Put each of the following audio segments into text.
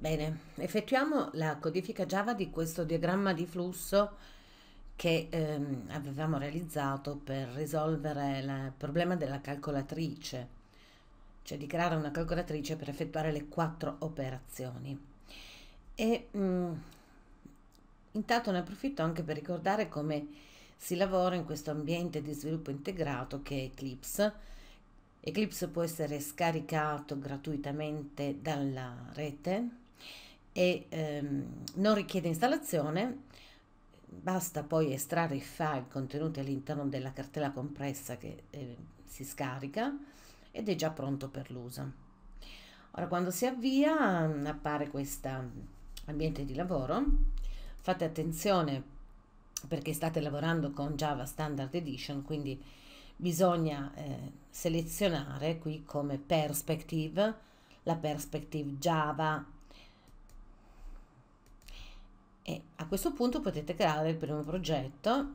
Bene, effettuiamo la codifica Java di questo diagramma di flusso che ehm, avevamo realizzato per risolvere il problema della calcolatrice, cioè di creare una calcolatrice per effettuare le quattro operazioni. E mh, mm, intanto ne approfitto anche per ricordare come si lavora in questo ambiente di sviluppo integrato che è Eclipse, Eclipse può essere scaricato gratuitamente dalla rete e ehm, non richiede installazione, basta poi estrarre i file contenuti all'interno della cartella compressa che eh, si scarica ed è già pronto per l'uso. Ora quando si avvia mm, appare questo mm, ambiente di lavoro, fate attenzione perché state lavorando con Java Standard Edition, quindi bisogna eh, selezionare qui come perspective la perspective Java questo punto potete creare il primo progetto,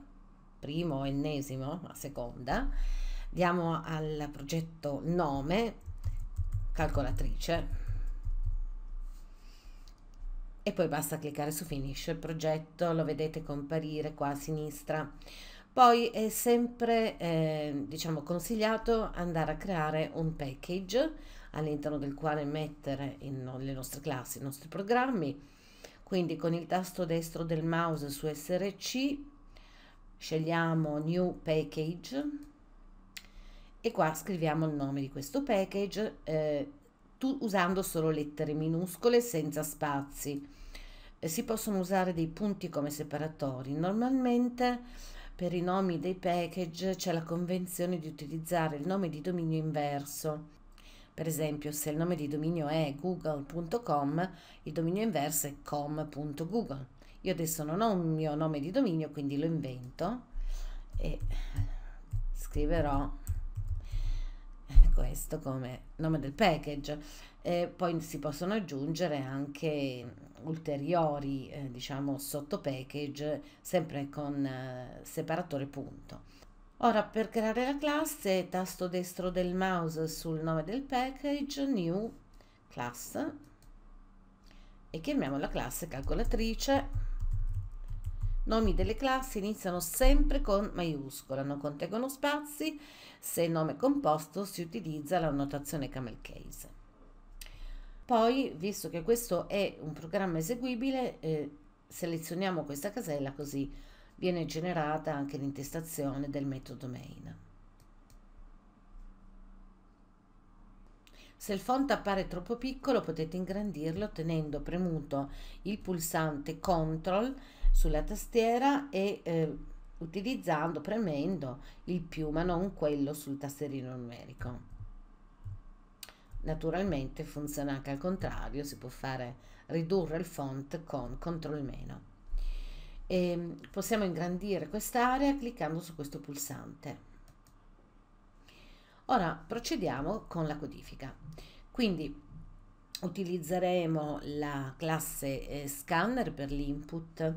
primo o ennesimo, a seconda. Diamo al progetto nome, calcolatrice, e poi basta cliccare su Finish il progetto, lo vedete comparire qua a sinistra. Poi è sempre eh, diciamo consigliato andare a creare un package all'interno del quale mettere in, le nostre classi, i nostri programmi quindi con il tasto destro del mouse su SRC scegliamo New Package e qua scriviamo il nome di questo package eh, tu, usando solo lettere minuscole senza spazi. Eh, si possono usare dei punti come separatori. Normalmente per i nomi dei package c'è la convenzione di utilizzare il nome di dominio inverso. Per esempio, se il nome di dominio è google.com, il dominio inverso è com.google. Io adesso non ho un mio nome di dominio, quindi lo invento e scriverò questo come nome del package. E poi si possono aggiungere anche ulteriori, eh, diciamo, sottopackage, sempre con eh, separatore punto. Ora per creare la classe tasto destro del mouse sul nome del package new class e chiamiamo la classe calcolatrice. Nomi delle classi iniziano sempre con maiuscola, non contengono spazi, se il nome è composto si utilizza la notazione camel case. Poi, visto che questo è un programma eseguibile, eh, selezioniamo questa casella così viene generata anche l'intestazione del metodo main. Se il font appare troppo piccolo potete ingrandirlo tenendo premuto il pulsante CTRL sulla tastiera e eh, utilizzando, premendo il più ma non quello sul tastierino numerico. Naturalmente funziona anche al contrario, si può fare ridurre il font con CTRL meno. E ehm, possiamo ingrandire quest'area cliccando su questo pulsante. Ora procediamo con la codifica. Quindi utilizzeremo la classe eh, scanner per l'input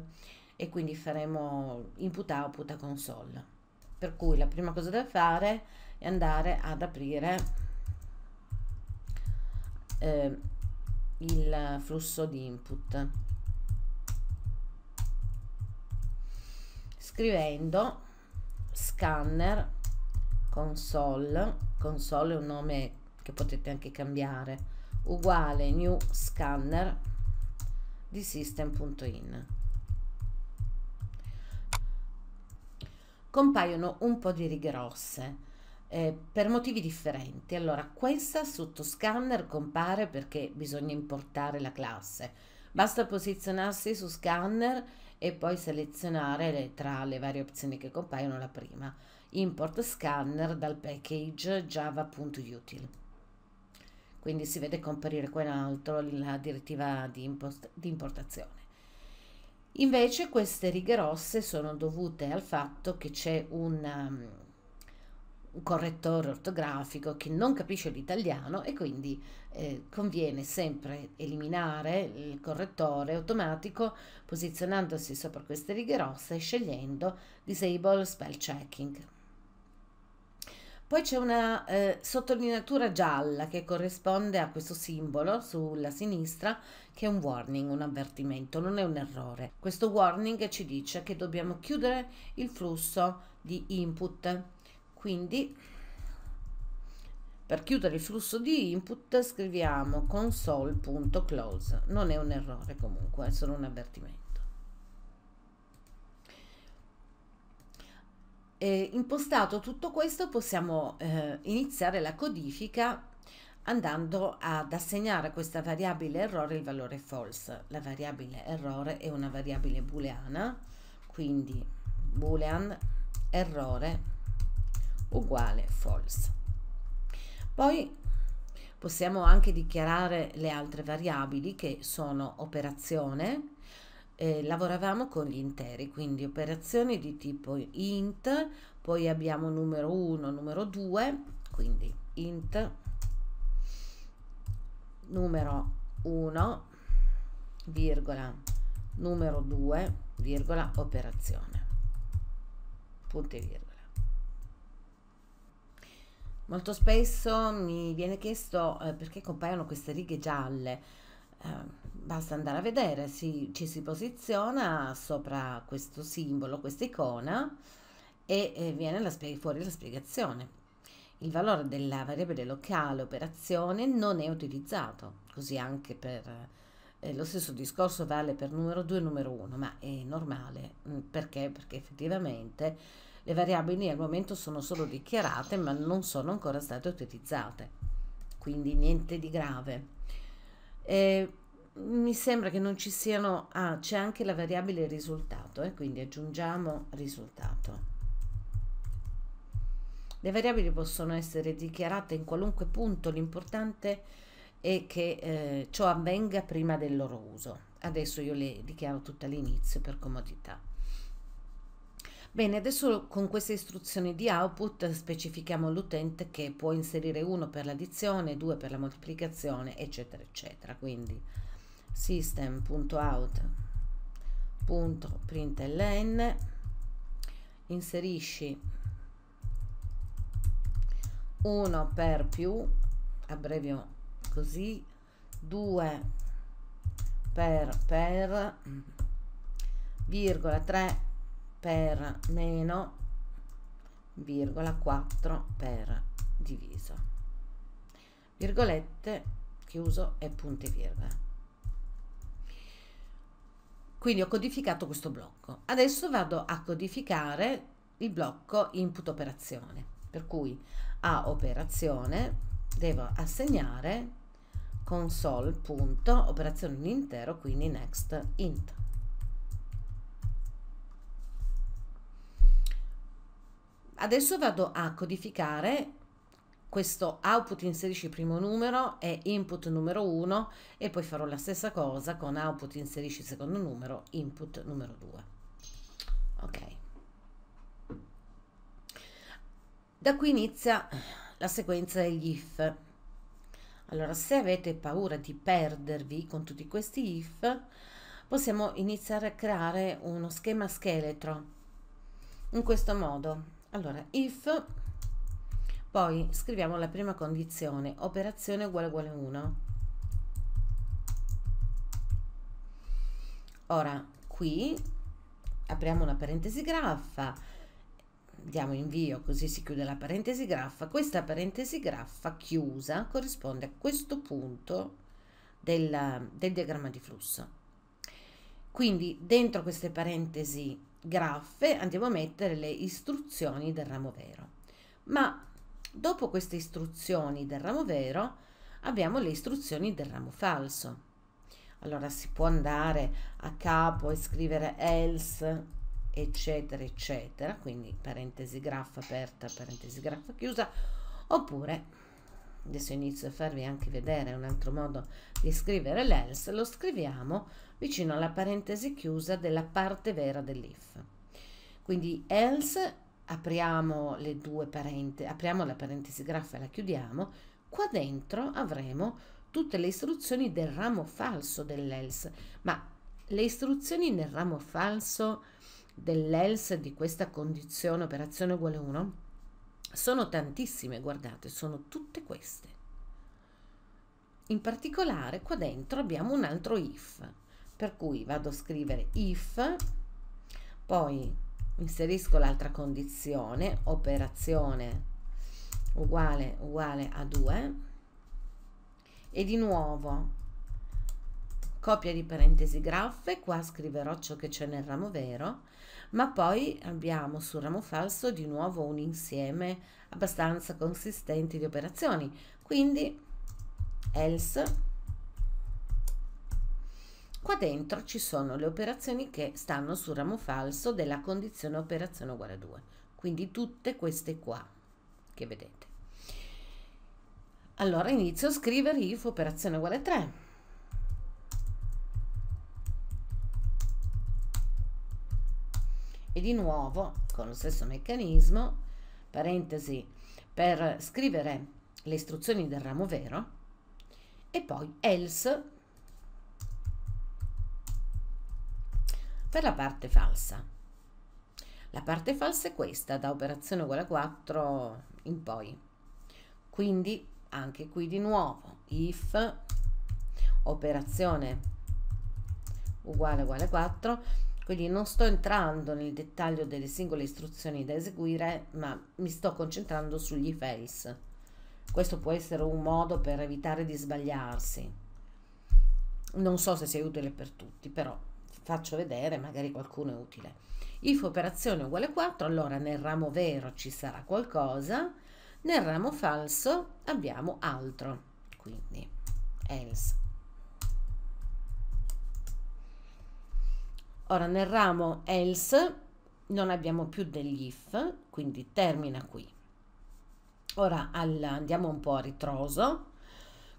e quindi faremo input output a console. Per cui la prima cosa da fare è andare ad aprire eh, il flusso di input scrivendo scanner console console è un nome che potete anche cambiare uguale new scanner di system.in compaiono un po' di righe rosse eh, per motivi differenti allora questa sotto scanner compare perché bisogna importare la classe Basta posizionarsi su scanner e poi selezionare le, tra le varie opzioni che compaiono la prima. Import scanner dal package java.util. Quindi si vede comparire qua in alto la direttiva di, impost- di importazione. Invece queste righe rosse sono dovute al fatto che c'è un un correttore ortografico che non capisce l'italiano e quindi eh, conviene sempre eliminare il correttore automatico posizionandosi sopra queste righe rosse e scegliendo Disable Spell Checking. Poi c'è una eh, sottolineatura gialla che corrisponde a questo simbolo sulla sinistra che è un warning, un avvertimento, non è un errore. Questo warning ci dice che dobbiamo chiudere il flusso di input quindi per chiudere il flusso di input scriviamo console.close non è un errore comunque è solo un avvertimento E impostato tutto questo possiamo eh, iniziare la codifica andando ad assegnare a questa variabile errore il valore false. La variabile errore è una variabile booleana, quindi boolean errore uguale false. Poi possiamo anche dichiarare le altre variabili che sono operazione, eh, lavoravamo con gli interi, quindi operazioni di tipo int, poi abbiamo numero 1, numero 2, quindi int numero 1, virgola, numero 2, virgola, operazione, punto e virgola. Molto spesso mi viene chiesto eh, perché compaiono queste righe gialle. Eh, basta andare a vedere, si, ci si posiziona sopra questo simbolo, questa icona e eh, viene la fuori la spiegazione. Il valore della variabile locale operazione non è utilizzato, così anche per eh, lo stesso discorso vale per numero 2 e numero 1, ma è normale mm, perché? Perché effettivamente le variabili al momento sono solo dichiarate ma non sono ancora state utilizzate, quindi niente di grave. E mi sembra che non ci siano... Ah, c'è anche la variabile risultato, eh, quindi aggiungiamo risultato. Le variabili possono essere dichiarate in qualunque punto, l'importante è che eh, ciò avvenga prima del loro uso. Adesso io le dichiaro tutte all'inizio per comodità. Bene, adesso con queste istruzioni di output specifichiamo all'utente che può inserire 1 per l'addizione, 2 per la moltiplicazione, eccetera, eccetera. Quindi system.out.println inserisci 1 per più, abbrevio così, 2 per per, virgola 3 per meno virgola 4 per diviso virgolette chiuso e punti virgola quindi ho codificato questo blocco adesso vado a codificare il blocco input operazione per cui a operazione devo assegnare console.operazione in intero quindi next int Adesso vado a codificare questo output inserisci primo numero e input numero 1 e poi farò la stessa cosa con output inserisci secondo numero, input numero 2. Ok. Da qui inizia la sequenza degli if. Allora, se avete paura di perdervi con tutti questi if, possiamo iniziare a creare uno schema scheletro in questo modo allora, if, poi scriviamo la prima condizione, operazione uguale uguale 1. Ora, qui apriamo una parentesi graffa, diamo invio così si chiude la parentesi graffa. Questa parentesi graffa chiusa corrisponde a questo punto del, del diagramma di flusso. Quindi dentro queste parentesi graffe andiamo a mettere le istruzioni del ramo vero. Ma dopo queste istruzioni del ramo vero abbiamo le istruzioni del ramo falso. Allora si può andare a capo e scrivere else eccetera eccetera, quindi parentesi graffa aperta, parentesi graffa chiusa, oppure adesso inizio a farvi anche vedere un altro modo di scrivere l'else, lo scriviamo vicino alla parentesi chiusa della parte vera dell'if. Quindi else, apriamo, le due parente, apriamo la parentesi graffa e la chiudiamo, qua dentro avremo tutte le istruzioni del ramo falso dell'else, ma le istruzioni nel ramo falso dell'else di questa condizione operazione uguale 1 sono tantissime, guardate, sono tutte queste. In particolare qua dentro abbiamo un altro if, per cui vado a scrivere if, poi inserisco l'altra condizione, operazione uguale uguale a 2 e di nuovo copia di parentesi graffe, qua scriverò ciò che c'è nel ramo vero, ma poi abbiamo sul ramo falso di nuovo un insieme abbastanza consistente di operazioni, quindi else Qua dentro ci sono le operazioni che stanno sul ramo falso della condizione operazione uguale a 2, quindi tutte queste qua che vedete. Allora inizio a scrivere if operazione uguale a 3. e di nuovo con lo stesso meccanismo, parentesi, per scrivere le istruzioni del ramo vero e poi else per la parte falsa. La parte falsa è questa, da operazione uguale a 4 in poi. Quindi anche qui di nuovo if operazione uguale uguale 4 quindi non sto entrando nel dettaglio delle singole istruzioni da eseguire, ma mi sto concentrando sugli face. Questo può essere un modo per evitare di sbagliarsi. Non so se sia utile per tutti, però faccio vedere, magari qualcuno è utile. If operazione uguale 4, allora nel ramo vero ci sarà qualcosa, nel ramo falso abbiamo altro. Quindi else Ora nel ramo else non abbiamo più degli if, quindi termina qui. Ora al, andiamo un po' a ritroso,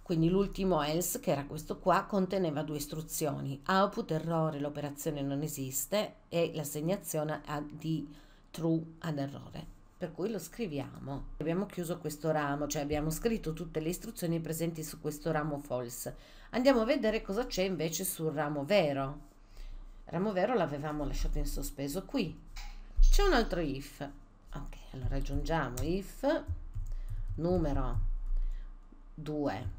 quindi l'ultimo else, che era questo qua, conteneva due istruzioni, output errore, l'operazione non esiste, e l'assegnazione di true ad errore. Per cui lo scriviamo. Abbiamo chiuso questo ramo, cioè abbiamo scritto tutte le istruzioni presenti su questo ramo false. Andiamo a vedere cosa c'è invece sul ramo vero. Ramo l'avevamo lasciato in sospeso qui. C'è un altro if. Ok, allora aggiungiamo if numero 2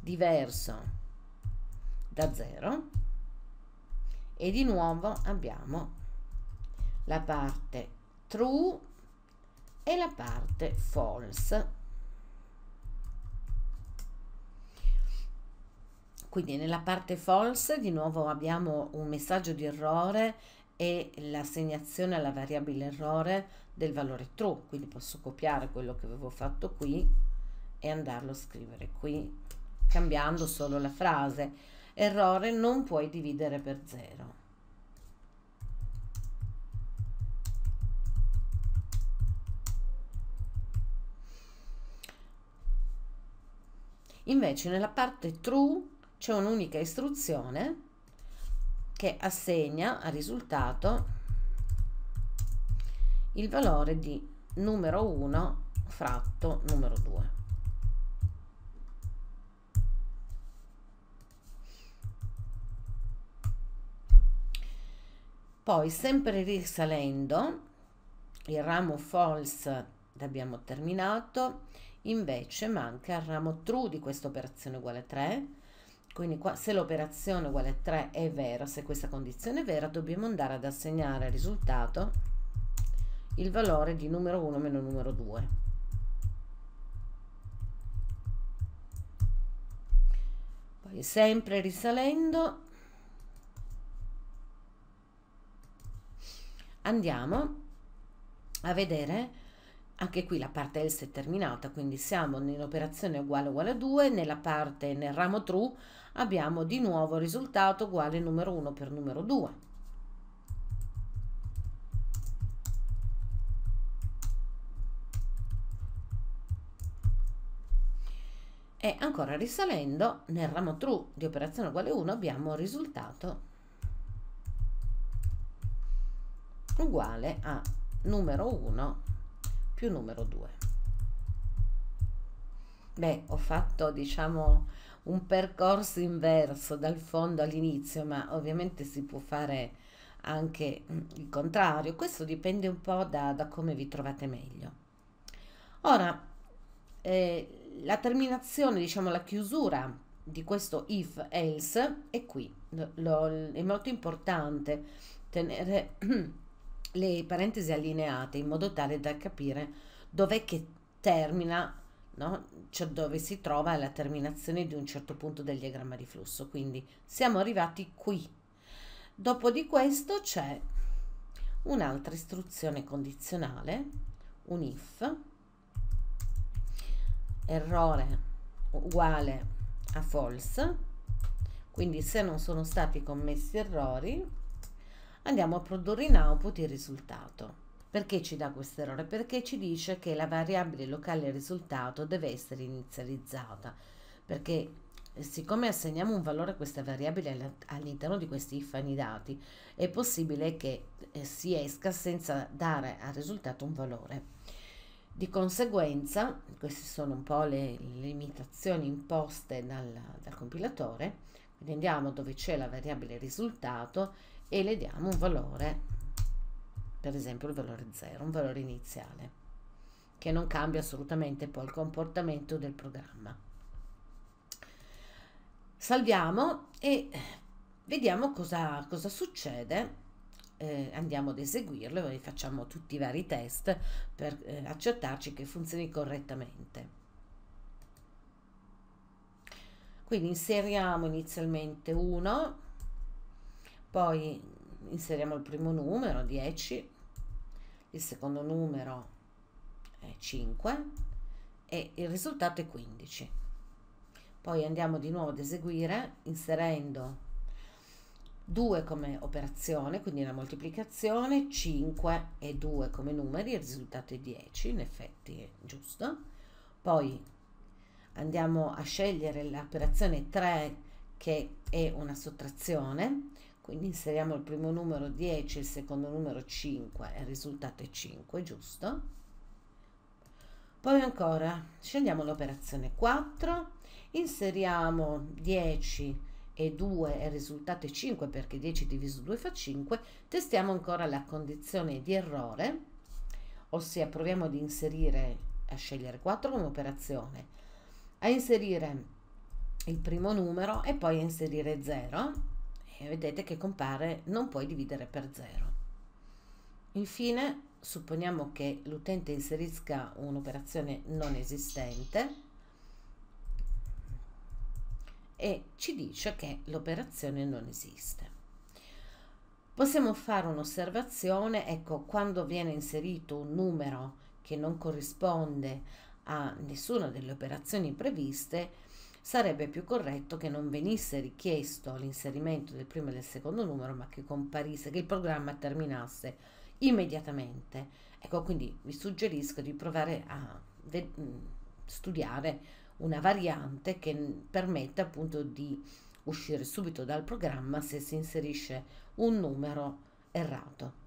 diverso da 0 e di nuovo abbiamo la parte true e la parte false Quindi nella parte false di nuovo abbiamo un messaggio di errore e l'assegnazione alla variabile errore del valore true, quindi posso copiare quello che avevo fatto qui e andarlo a scrivere qui cambiando solo la frase errore non puoi dividere per zero. Invece nella parte true c'è un'unica istruzione che assegna al risultato il valore di numero 1 fratto numero 2. Poi sempre risalendo il ramo false l'abbiamo terminato, invece manca il ramo true di questa operazione uguale a 3 quindi qua, se l'operazione uguale a 3 è vera, se questa condizione è vera, dobbiamo andare ad assegnare al risultato il valore di numero 1 meno numero 2. Poi sempre risalendo andiamo a vedere anche qui la parte else è terminata, quindi siamo nell'operazione uguale uguale a 2, nella parte nel ramo true abbiamo di nuovo risultato uguale numero 1 per numero 2. E ancora risalendo nel ramo true di operazione uguale 1 abbiamo risultato uguale a numero 1 più numero 2. Beh, ho fatto, diciamo, un percorso inverso dal fondo all'inizio, ma ovviamente si può fare anche mm, il contrario, questo dipende un po' da, da come vi trovate meglio. Ora, eh, la terminazione, diciamo la chiusura di questo if else è qui, Lo, è molto importante tenere le parentesi allineate in modo tale da capire dov'è che termina no? cioè dove si trova la terminazione di un certo punto del diagramma di flusso. Quindi siamo arrivati qui. Dopo di questo c'è un'altra istruzione condizionale, un if, errore uguale a false, quindi se non sono stati commessi errori andiamo a produrre in output il risultato. Perché ci dà questo errore? Perché ci dice che la variabile locale risultato deve essere inizializzata, perché eh, siccome assegniamo un valore a questa variabile all'interno di questi ifani dati, è possibile che eh, si esca senza dare al risultato un valore. Di conseguenza, queste sono un po' le limitazioni imposte dal, dal compilatore, quindi andiamo dove c'è la variabile risultato e le diamo un valore per esempio il valore 0, un valore iniziale, che non cambia assolutamente poi il comportamento del programma. Salviamo e vediamo cosa, cosa succede. Eh, andiamo ad eseguirlo e facciamo tutti i vari test per eh, accertarci che funzioni correttamente. Quindi inseriamo inizialmente 1, poi inseriamo il primo numero 10 il secondo numero è 5 e il risultato è 15. Poi andiamo di nuovo ad eseguire inserendo 2 come operazione, quindi la moltiplicazione, 5 e 2 come numeri, il risultato è 10, in effetti è giusto. Poi andiamo a scegliere l'operazione 3 che è una sottrazione, quindi inseriamo il primo numero 10, il secondo numero 5 e il risultato è 5, giusto? Poi ancora scegliamo l'operazione 4, inseriamo 10 e 2 e il risultato è 5 perché 10 diviso 2 fa 5, testiamo ancora la condizione di errore, ossia proviamo ad inserire, a scegliere 4 come operazione, a inserire il primo numero e poi a inserire 0 e vedete che compare non puoi dividere per 0. Infine supponiamo che l'utente inserisca un'operazione non esistente e ci dice che l'operazione non esiste. Possiamo fare un'osservazione, ecco, quando viene inserito un numero che non corrisponde a nessuna delle operazioni previste, sarebbe più corretto che non venisse richiesto l'inserimento del primo e del secondo numero, ma che comparisse, che il programma terminasse immediatamente. Ecco, quindi vi suggerisco di provare a ve- mm, studiare una variante che permetta appunto di uscire subito dal programma se si inserisce un numero errato.